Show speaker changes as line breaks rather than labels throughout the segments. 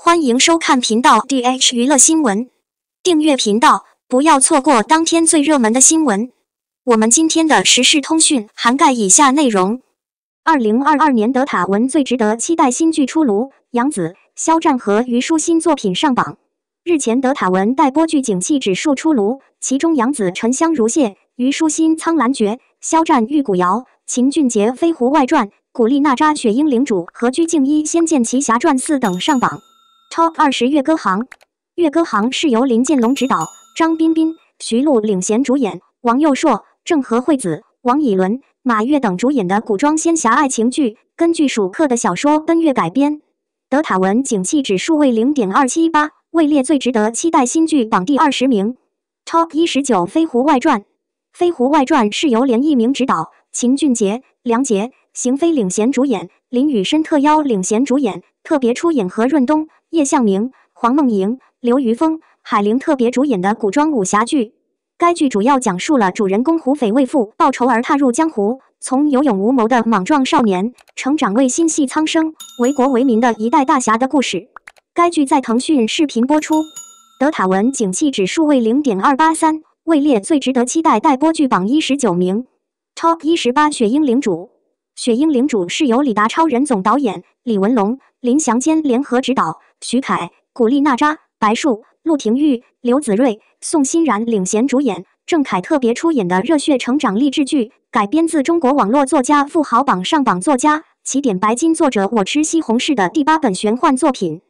欢迎收看频道 DH 娱乐新闻，订阅频道不要错过当天最热门的新闻。我们今天的时事通讯涵盖以下内容：二零二二年德塔文最值得期待新剧出炉，杨紫、肖战和虞书欣作品上榜。日前，德塔文待播剧景气指数出炉，其中杨紫《沉香如屑》、虞书欣《苍兰诀》、肖战《玉骨遥》、秦俊杰《飞狐外传》、古力娜扎《雪鹰领主》和鞠婧祎《仙剑奇侠传四》等上榜。Top 二十《月歌行》，《月歌行》是由林建龙执导，张彬彬、徐璐领衔主演，王佑硕、郑和惠子、王以伦、马月等主演的古装仙侠爱情剧，根据蜀客的小说《奔月》改编。德塔文景气指数为零点二七八，位列最值得期待新剧榜第二十名。Top 一十九《飞狐外传》，《飞狐外传》是由连奕名执导，秦俊杰、梁洁、邢菲领衔主演，林雨申特邀领衔主演。特别出演何润东、叶向明、黄梦莹、刘于峰、海玲特别主演的古装武侠剧。该剧主要讲述了主人公胡斐为父报仇而踏入江湖，从有勇无谋的莽撞少年成长为心系苍生、为国为民的一代大侠的故事。该剧在腾讯视频播出。德塔文景气指数为零点二八三，位列最值得期待待播剧榜一十九名。Top 一十八，雪鹰领主。《雪鹰领主》是由李达超、任总导演李文龙、林祥坚联合执导，徐凯、古力娜扎、白澍、陆廷玉、刘子睿、宋欣然领衔主演，郑凯特别出演的热血成长励志剧，改编自中国网络作家富豪榜上榜作家、起点白金作者我吃西红柿的第八本玄幻作品。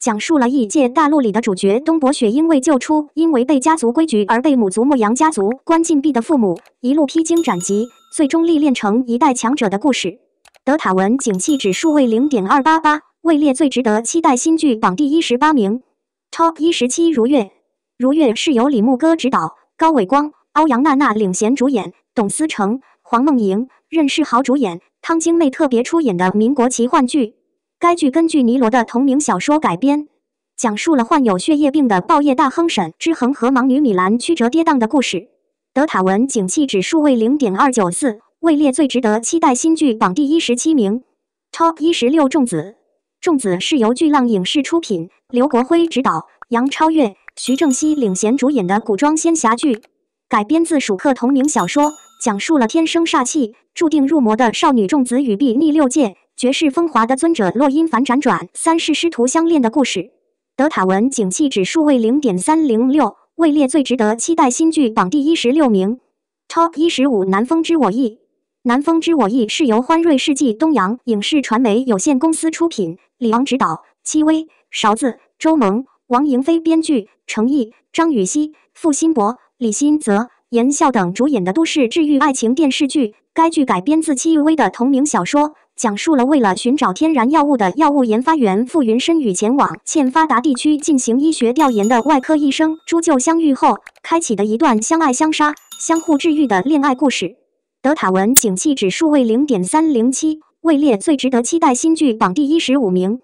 讲述了异界大陆里的主角东伯雪鹰为救出因为被家族规矩而被母族牧羊家族关禁闭的父母，一路披荆斩棘，最终历练成一代强者的故事。德塔文景气指数为零点二八八，位列最值得期待新剧榜第一十八名。TOP 一十七如月，如月是由李牧歌执导，高伟光、欧阳娜娜领衔主演，董思成、黄梦莹、任世豪主演，汤晶媚特别出演的民国奇幻剧。该剧根据尼罗的同名小说改编，讲述了患有血液病的报业大亨沈之恒和盲女米兰曲折跌宕的故事。德塔文景气指数为零点二九四，位列最值得期待新剧榜第一十七名。《top 一十六重子》重子是由巨浪影视出品，刘国辉执导，杨超越、徐正溪领衔主演的古装仙侠剧，改编自蜀客同名小说，讲述了天生煞气、注定入魔的少女重子与婢逆六界。绝世风华的尊者洛音凡辗转，三世师徒相恋的故事。德塔文景气指数为零点三零六，位列最值得期待新剧榜第一十六名。TOP 一十五，《南风知我意》。《南风知我意》是由欢瑞世纪东阳影视传媒有限公司出品，李昂执导，戚薇、勺子、周萌、王莹飞编剧，程毅、张雨曦、付辛博、李欣泽、严笑等主演的都市治愈爱情电视剧。该剧改编自戚薇的同名小说。讲述了为了寻找天然药物的药物研发员傅云深与前往欠发达地区进行医学调研的外科医生朱旧相遇后开启的一段相爱相杀、相互治愈的恋爱故事。德塔文景气指数为零点三零七，位列最值得期待新剧榜第一十五名。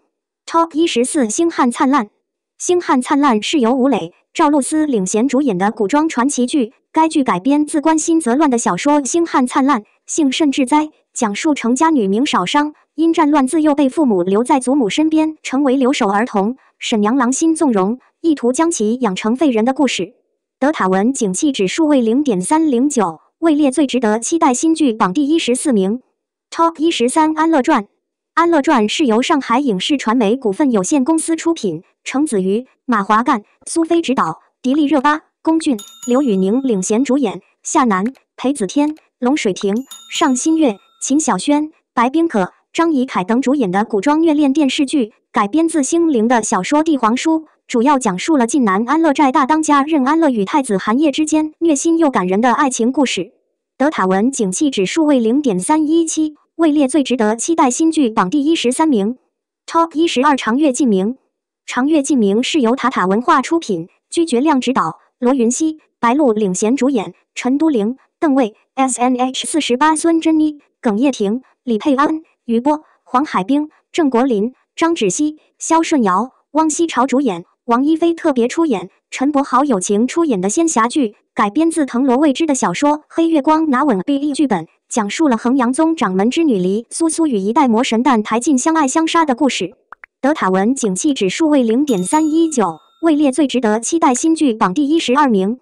TOP 一十四，《星汉灿烂》。《星汉灿烂》是由吴磊、赵露思领衔主演的古装传奇剧，该剧改编自关心则乱的小说《星汉灿烂，幸甚至哉》。讲述程家女名少商，因战乱自幼被父母留在祖母身边，成为留守儿童。沈娘狼心纵容，意图将其养成废人的故事。德塔文景气指数为零点三零九，位列最值得期待新剧榜第一十四名。TOP 一十三《安乐传》，《安乐传》是由上海影视传媒股份有限公司出品，程子瑜、马华干、苏菲执导，迪丽热巴、龚俊、刘宇宁领衔主演，夏楠、裴子天、龙水庭、尚新月。秦晓轩、白冰可、张怡凯等主演的古装虐恋电视剧改编自星灵的小说《帝皇书》，主要讲述了晋南安乐寨大当家任安乐与太子韩烨之间虐心又感人的爱情故事。德塔文景气指数为零点三一七，位列最值得期待新剧榜第一十三名。TOP 一十二长月烬明，长月烬明是由塔塔文化出品，鞠觉亮执导，罗云熙、白鹿领衔主演，陈都灵、邓为、S N H 四十八孙珍妮。耿叶亭、李佩安、余波、黄海冰、郑国霖、张芷溪、肖顺尧、汪希潮主演，王一飞特别出演，陈柏豪友情出演的仙侠剧，改编自藤萝未知的小说《黑月光》，拿稳 B 力剧本，讲述了衡阳宗掌门之女黎苏苏与一代魔神但台进相爱相杀的故事。德塔文景气指数为零点三一九，位列最值得期待新剧榜第一十二名。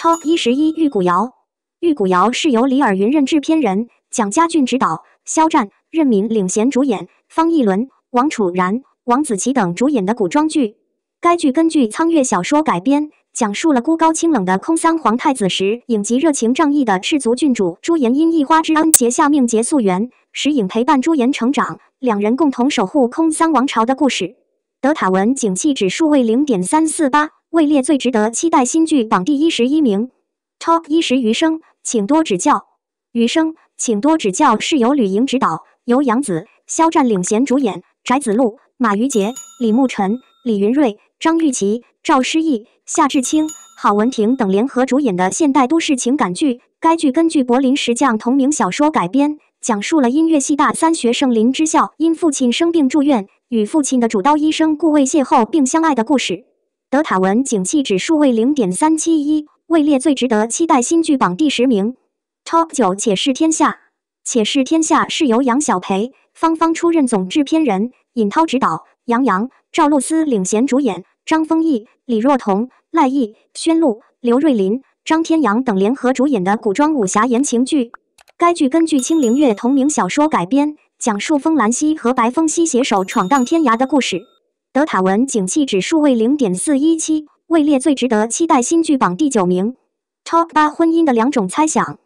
Top 一十一，《玉骨遥》。《玉骨遥》是由李尔云任制片人。蒋家骏执导，肖战、任敏领衔主演，方逸伦、王楚然、王子奇等主演的古装剧。该剧根据沧月小说改编，讲述了孤高清冷的空桑皇太子时影及热情仗义的赤足郡主朱颜因一花之恩结下命劫素缘，时影陪伴朱颜成长，两人共同守护空桑王朝的故事。德塔文景气指数为零点三四八，位列最值得期待新剧榜第十一名。Top 一十余生，请多指教，余生。请多指教。是由吕莹执导，由杨紫、肖战领衔主演，翟子路、马玉洁、李慕辰、李云锐、张玉琪、赵诗意、夏志清、郝文婷等联合主演的现代都市情感剧。该剧根据柏林石匠同名小说改编，讲述了音乐系大三学生林之校因父亲生病住院，与父亲的主刀医生顾魏邂逅并相爱的故事。德塔文景气指数为零点三七一，位列最值得期待新剧榜第十名。Top 九且视天下，且视天下是由杨晓培、芳芳出任总制片人，尹涛执导，杨洋、赵露思领衔主演，张丰毅、李若彤、赖艺、宣璐、刘瑞麟、张天阳等联合主演的古装武侠言情剧。该剧根据青灵月同名小说改编，讲述风兰溪和白风溪携手闯荡天涯的故事。德塔文景气指数为零点四一七，位列最值得期待新剧榜第九名。Top 八婚姻的两种猜想。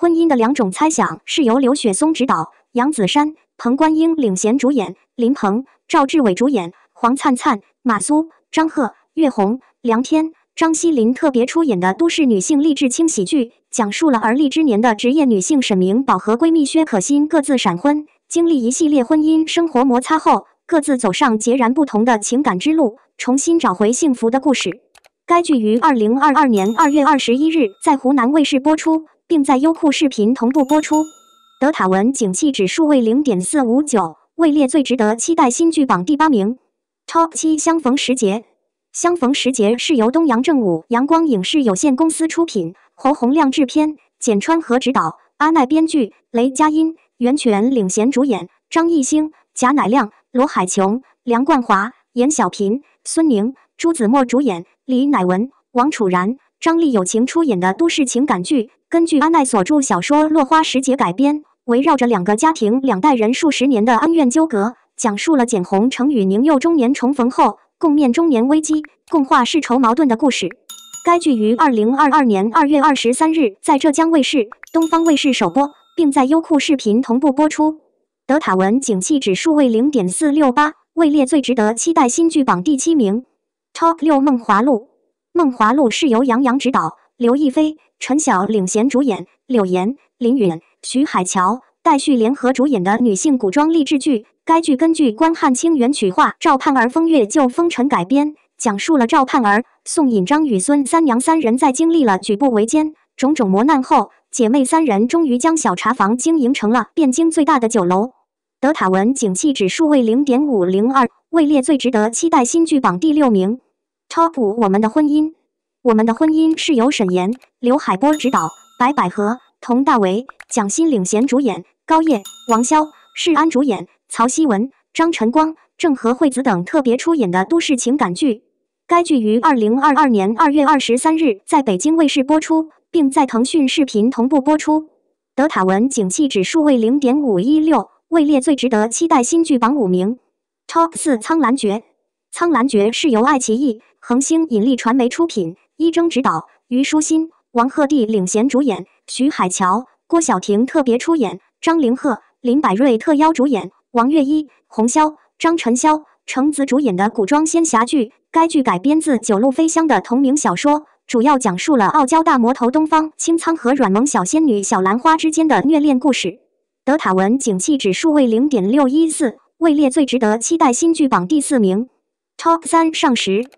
《婚姻的两种猜想》是由刘雪松执导，杨子姗、彭冠英领衔主演，林鹏、赵志伟主演，黄灿灿、马苏、张赫、岳红、梁天、张希林特别出演的都市女性励志轻喜剧，讲述了而立之年的职业女性沈明宝和闺蜜薛可欣各自闪婚，经历一系列婚姻生活摩擦后，各自走上截然不同的情感之路，重新找回幸福的故事。该剧于二零二二年二月二十一日在湖南卫视播出。并在优酷视频同步播出。德塔文景气指数为零点四五九，位列最值得期待新剧榜第八名。TOP 七相逢时节。相逢时节是由东阳正午阳光影视有限公司出品，侯洪亮制片，简川禾执导，阿奈编剧，雷佳音、袁泉领衔主演，张艺兴、贾乃亮、罗海琼、梁冠华、严小平、孙宁、朱子墨主演，李乃文、王楚然、张丽友情出演的都市情感剧。根据安奈所著小说《落花时节》改编，围绕着两个家庭、两代人数十年的恩怨纠葛，讲述了简红成与宁幼中年重逢后，共面中年危机、共话世仇矛盾的故事。该剧于二零二二年二月二十三日在浙江卫视、东方卫视首播，并在优酷视频同步播出。德塔文景气指数为零点四六八，位列最值得期待新剧榜第七名。TOP 六《梦华录》，《梦华录》是由杨洋执导。刘亦菲、陈晓领衔主演，柳岩、林允、徐海乔、戴旭联合主演的女性古装励志剧。该剧根据关汉卿原曲画《赵盼儿风月旧风尘》改编，讲述了赵盼儿、宋引章与孙三娘三人在经历了举步维艰、种种磨难后，姐妹三人终于将小茶房经营成了汴京最大的酒楼。德塔文景气指数为零点五零二，位列最值得期待新剧榜第六名。TOP 我们的婚姻。我们的婚姻是由沈岩、刘海波执导，白百何、佟大为、蒋欣领衔主演，高叶、王骁、释安主演，曹曦文、张晨光、郑和惠子等特别出演的都市情感剧。该剧于二零二二年二月二十三日在北京卫视播出，并在腾讯视频同步播出。德塔文景气指数为零点五一六，位列最值得期待新剧榜五名。TOP 四：苍兰诀。苍兰诀是由爱奇艺、恒星引力传媒出品。一征执导，虞书欣、王鹤棣领衔主演，徐海乔、郭晓婷特别出演，张凌赫、林柏睿特邀主演，王月一、洪潇、张晨潇、程子主演的古装仙侠剧。该剧改编自九鹭非香的同名小说，主要讲述了傲娇大魔头东方青苍和软萌小仙女小兰花之间的虐恋故事。德塔文景气指数为零点六一四，位列最值得期待新剧榜第四名。TOP 三上十。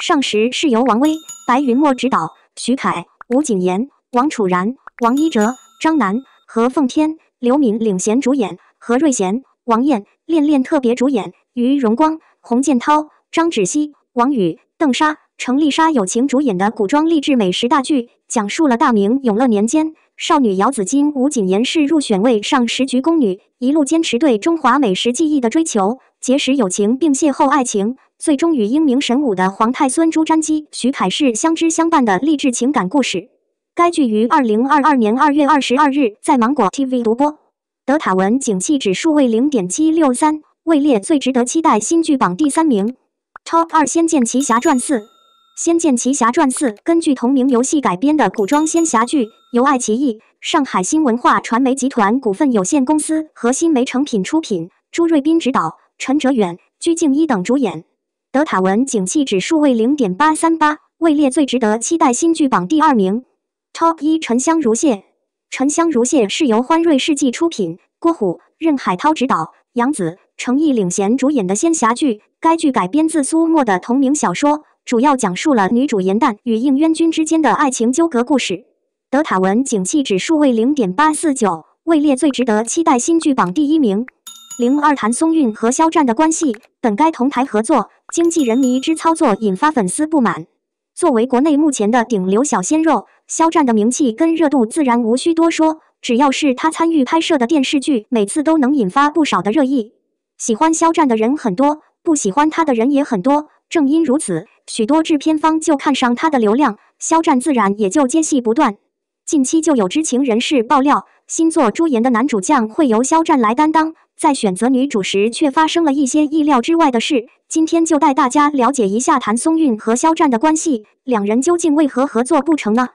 《上时是由王威、白云墨执导，徐凯、吴谨言、王楚然、王一哲、张楠、何奉天、刘敏领衔主演，何瑞贤、王艳、恋恋特别主演，于荣光、洪建涛、张芷溪、王宇、邓莎、程丽莎友情主演的古装励志美食大剧，讲述了大明永乐年间，少女姚子金、吴谨言是入选为上十局宫女，一路坚持对中华美食技艺的追求。结识友情并邂逅爱情，最终与英明神武的皇太孙朱瞻基、徐凯世相知相伴的励志情感故事。该剧于二零二二年二月二十二日在芒果 TV 独播。德塔文景气指数为零点七六三，位列最值得期待新剧榜第三名。TOP 二《仙剑奇侠传四》《仙剑奇侠传四》根据同名游戏改编的古装仙侠剧，由爱奇艺、上海新文化传媒集团股份有限公司和新媒成品出品，朱瑞斌执导。陈哲远、鞠婧祎等主演。德塔文景气指数为零点八三八，位列最值得期待新剧榜第二名。Top 一《沉香如屑》《沉香如屑》是由欢瑞世纪出品，郭虎、任海涛执导，杨紫、成毅领衔主演的仙侠剧。该剧改编自苏墨的同名小说，主要讲述了女主颜淡与应渊君之间的爱情纠葛故事。德塔文景气指数为零点八四九，位列最值得期待新剧榜第一名。零二谭松韵和肖战的关系本该同台合作，经纪人迷之操作引发粉丝不满。作为国内目前的顶流小鲜肉，肖战的名气跟热度自然无需多说。只要是他参与拍摄的电视剧，每次都能引发不少的热议。喜欢肖战的人很多，不喜欢他的人也很多。正因如此，许多制片方就看上他的流量，肖战自然也就接戏不断。近期就有知情人士爆料。新作《朱颜》的男主将会由肖战来担当，在选择女主时却发生了一些意料之外的事。今天就带大家了解一下谭松韵和肖战的关系，两人究竟为何合作不成呢？《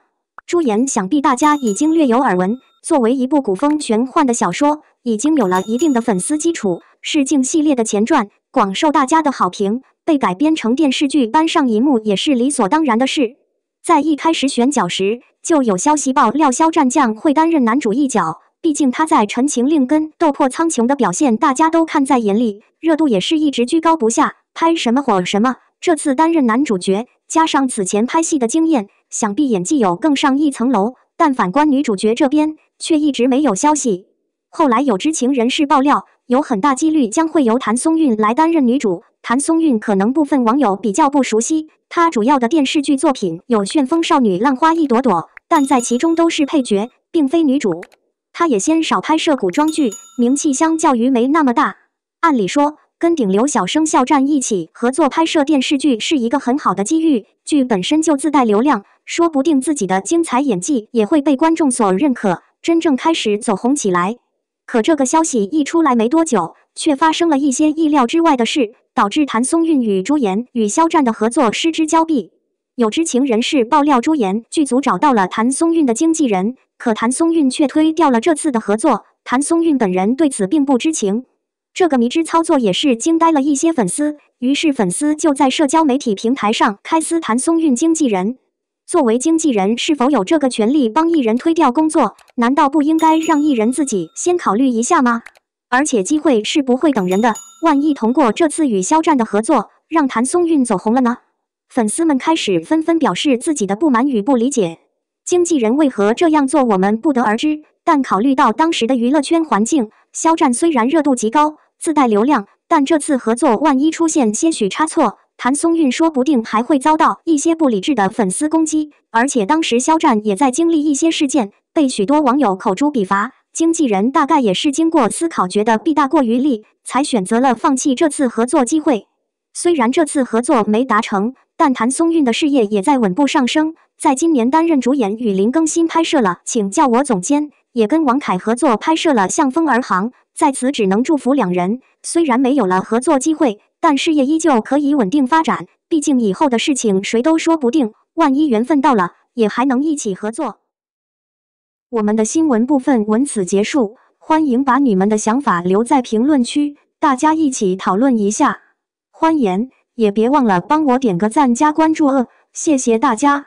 朱颜》想必大家已经略有耳闻，作为一部古风玄幻的小说，已经有了一定的粉丝基础。试镜系列的前传广受大家的好评，被改编成电视剧搬上荧幕也是理所当然的事。在一开始选角时，就有消息爆料，肖战将会担任男主一角。毕竟他在《陈情令》跟《斗破苍穹》的表现，大家都看在眼里，热度也是一直居高不下，拍什么火什么。这次担任男主角，加上此前拍戏的经验，想必演技有更上一层楼。但反观女主角这边，却一直没有消息。后来有知情人士爆料，有很大几率将会由谭松韵来担任女主。谭松韵可能部分网友比较不熟悉，她主要的电视剧作品有《旋风少女》《浪花一朵朵》。但在其中都是配角，并非女主。她也先少拍摄古装剧，名气相较于没那么大。按理说，跟顶流小生肖战一起合作拍摄电视剧是一个很好的机遇，剧本身就自带流量，说不定自己的精彩演技也会被观众所认可，真正开始走红起来。可这个消息一出来没多久，却发生了一些意料之外的事，导致谭松韵与朱颜与肖战的合作失之交臂。有知情人士爆料，朱颜剧组找到了谭松韵的经纪人，可谭松韵却推掉了这次的合作。谭松韵本人对此并不知情，这个迷之操作也是惊呆了一些粉丝。于是粉丝就在社交媒体平台上开撕谭松韵经纪人。作为经纪人，是否有这个权利帮艺人推掉工作？难道不应该让艺人自己先考虑一下吗？而且机会是不会等人的，万一通过这次与肖战的合作，让谭松韵走红了呢？粉丝们开始纷纷表示自己的不满与不理解，经纪人为何这样做，我们不得而知。但考虑到当时的娱乐圈环境，肖战虽然热度极高，自带流量，但这次合作万一出现些许差错，谭松韵说不定还会遭到一些不理智的粉丝攻击。而且当时肖战也在经历一些事件，被许多网友口诛笔伐，经纪人大概也是经过思考，觉得弊大于利，才选择了放弃这次合作机会。虽然这次合作没达成。但谭松韵的事业也在稳步上升，在今年担任主演与林更新拍摄了《请叫我总监》，也跟王凯合作拍摄了《向风而行》。在此只能祝福两人，虽然没有了合作机会，但事业依旧可以稳定发展。毕竟以后的事情谁都说不定，万一缘分到了，也还能一起合作。我们的新闻部分文此结束，欢迎把你们的想法留在评论区，大家一起讨论一下。欢迎。也别忘了帮我点个赞、加关注哦，谢谢大家！